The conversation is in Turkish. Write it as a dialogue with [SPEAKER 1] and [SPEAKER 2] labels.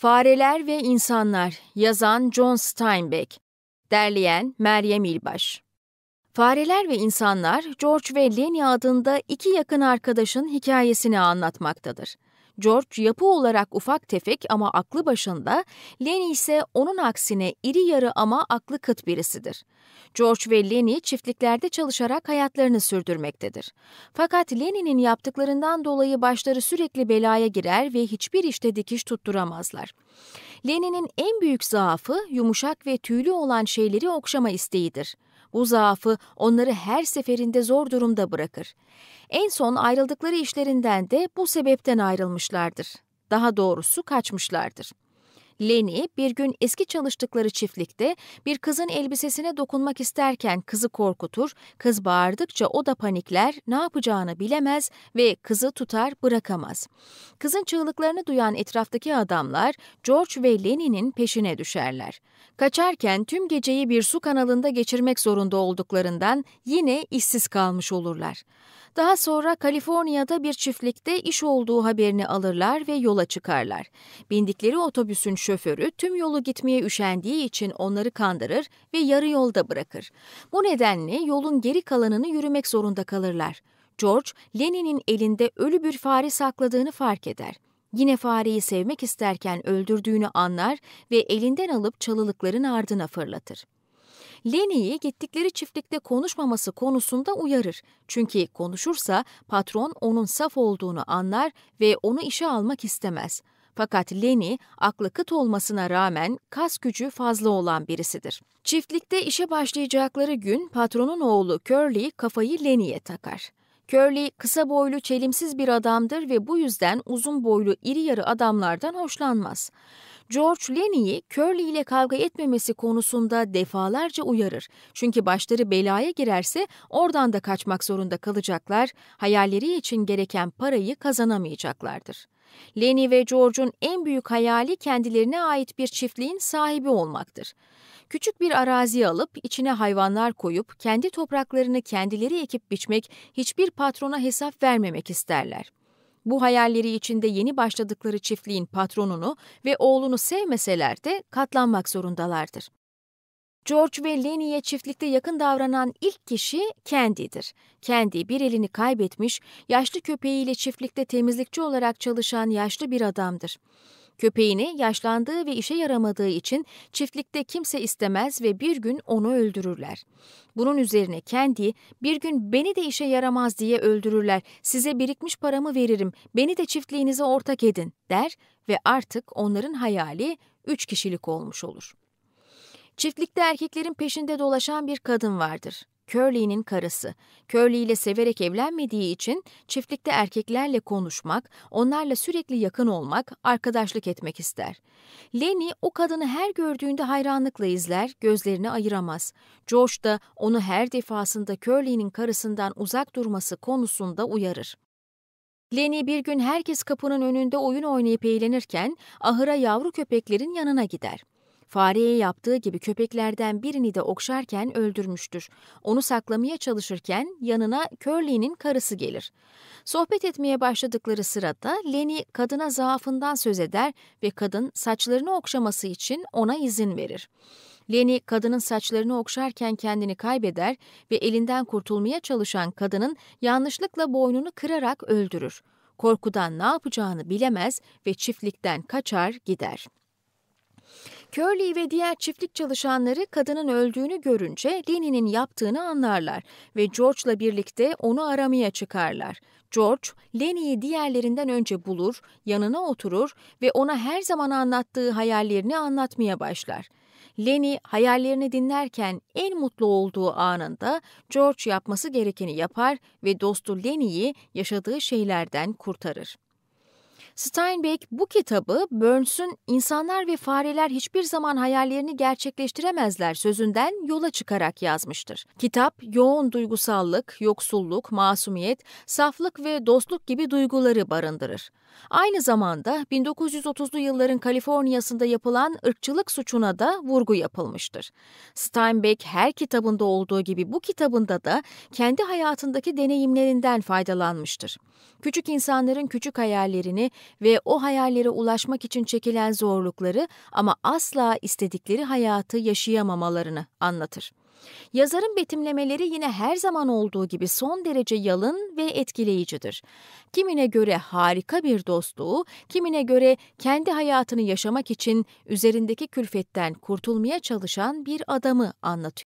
[SPEAKER 1] Fareler ve İnsanlar yazan John Steinbeck derleyen Meryem İlbaş Fareler ve İnsanlar George ve Lenny adında iki yakın arkadaşın hikayesini anlatmaktadır. George yapı olarak ufak tefek ama aklı başında, Lenny ise onun aksine iri yarı ama aklı kıt birisidir. George ve Lenny çiftliklerde çalışarak hayatlarını sürdürmektedir. Fakat Lenny'nin yaptıklarından dolayı başları sürekli belaya girer ve hiçbir işte dikiş tutturamazlar. Lenny'nin en büyük zaafı yumuşak ve tüylü olan şeyleri okşama isteğidir. Bu zaafı onları her seferinde zor durumda bırakır. En son ayrıldıkları işlerinden de bu sebepten ayrılmışlardır. Daha doğrusu kaçmışlardır. Lenny bir gün eski çalıştıkları çiftlikte bir kızın elbisesine dokunmak isterken kızı korkutur, kız bağırdıkça o da panikler, ne yapacağını bilemez ve kızı tutar bırakamaz. Kızın çığlıklarını duyan etraftaki adamlar George ve Lenny'nin peşine düşerler. Kaçarken tüm geceyi bir su kanalında geçirmek zorunda olduklarından yine işsiz kalmış olurlar. Daha sonra Kaliforniya'da bir çiftlikte iş olduğu haberini alırlar ve yola çıkarlar. Bindikleri otobüsün şoförü tüm yolu gitmeye üşendiği için onları kandırır ve yarı yolda bırakır. Bu nedenle yolun geri kalanını yürümek zorunda kalırlar. George, Lenin'in elinde ölü bir fare sakladığını fark eder. Yine fareyi sevmek isterken öldürdüğünü anlar ve elinden alıp çalılıkların ardına fırlatır. Lenny'yi gittikleri çiftlikte konuşmaması konusunda uyarır. Çünkü konuşursa patron onun saf olduğunu anlar ve onu işe almak istemez. Fakat Lenny aklı kıt olmasına rağmen kas gücü fazla olan birisidir. Çiftlikte işe başlayacakları gün patronun oğlu Curly kafayı Lenny'e takar. Curly kısa boylu çelimsiz bir adamdır ve bu yüzden uzun boylu iri yarı adamlardan hoşlanmaz. George Lenny'i Curly ile kavga etmemesi konusunda defalarca uyarır. Çünkü başları belaya girerse oradan da kaçmak zorunda kalacaklar, hayalleri için gereken parayı kazanamayacaklardır. Lenny ve George'un en büyük hayali kendilerine ait bir çiftliğin sahibi olmaktır. Küçük bir araziyi alıp içine hayvanlar koyup kendi topraklarını kendileri ekip biçmek hiçbir patrona hesap vermemek isterler. Bu hayalleri içinde yeni başladıkları çiftliğin patronunu ve oğlunu sevmeseler de katlanmak zorundalardır. George ve Lenny'e çiftlikte yakın davranan ilk kişi Candy'dir. Candy bir elini kaybetmiş, yaşlı köpeğiyle çiftlikte temizlikçi olarak çalışan yaşlı bir adamdır. Köpeğini yaşlandığı ve işe yaramadığı için çiftlikte kimse istemez ve bir gün onu öldürürler. Bunun üzerine kendi bir gün beni de işe yaramaz diye öldürürler. Size birikmiş paramı veririm. Beni de çiftliğinize ortak edin der ve artık onların hayali üç kişilik olmuş olur. Çiftlikte erkeklerin peşinde dolaşan bir kadın vardır. Curly'nin karısı. Curly ile severek evlenmediği için çiftlikte erkeklerle konuşmak, onlarla sürekli yakın olmak, arkadaşlık etmek ister. Lenny o kadını her gördüğünde hayranlıkla izler, gözlerini ayıramaz. George da onu her defasında Curly'nin karısından uzak durması konusunda uyarır. Lenny bir gün herkes kapının önünde oyun oynayıp eğlenirken ahıra yavru köpeklerin yanına gider. Fareye yaptığı gibi köpeklerden birini de okşarken öldürmüştür. Onu saklamaya çalışırken yanına Curly'nin karısı gelir. Sohbet etmeye başladıkları sırada Lenny kadına zaafından söz eder ve kadın saçlarını okşaması için ona izin verir. Lenny kadının saçlarını okşarken kendini kaybeder ve elinden kurtulmaya çalışan kadının yanlışlıkla boynunu kırarak öldürür. Korkudan ne yapacağını bilemez ve çiftlikten kaçar gider. Curly ve diğer çiftlik çalışanları kadının öldüğünü görünce Lenny'nin yaptığını anlarlar ve George'la birlikte onu aramaya çıkarlar. George, Lenny'yi diğerlerinden önce bulur, yanına oturur ve ona her zaman anlattığı hayallerini anlatmaya başlar. Lenny hayallerini dinlerken en mutlu olduğu anında George yapması gerekeni yapar ve dostu Lenny'yi yaşadığı şeylerden kurtarır. Steinbeck bu kitabı Burns'ün insanlar ve fareler hiçbir zaman hayallerini gerçekleştiremezler sözünden yola çıkarak yazmıştır. Kitap yoğun duygusallık, yoksulluk, masumiyet, saflık ve dostluk gibi duyguları barındırır. Aynı zamanda 1930'lu yılların Kaliforniya'sında yapılan ırkçılık suçuna da vurgu yapılmıştır. Steinbeck her kitabında olduğu gibi bu kitabında da kendi hayatındaki deneyimlerinden faydalanmıştır. Küçük insanların küçük hayallerini ve o hayallere ulaşmak için çekilen zorlukları ama asla istedikleri hayatı yaşayamamalarını anlatır. Yazarın betimlemeleri yine her zaman olduğu gibi son derece yalın ve etkileyicidir. Kimine göre harika bir dostluğu, kimine göre kendi hayatını yaşamak için üzerindeki külfetten kurtulmaya çalışan bir adamı anlatıyor.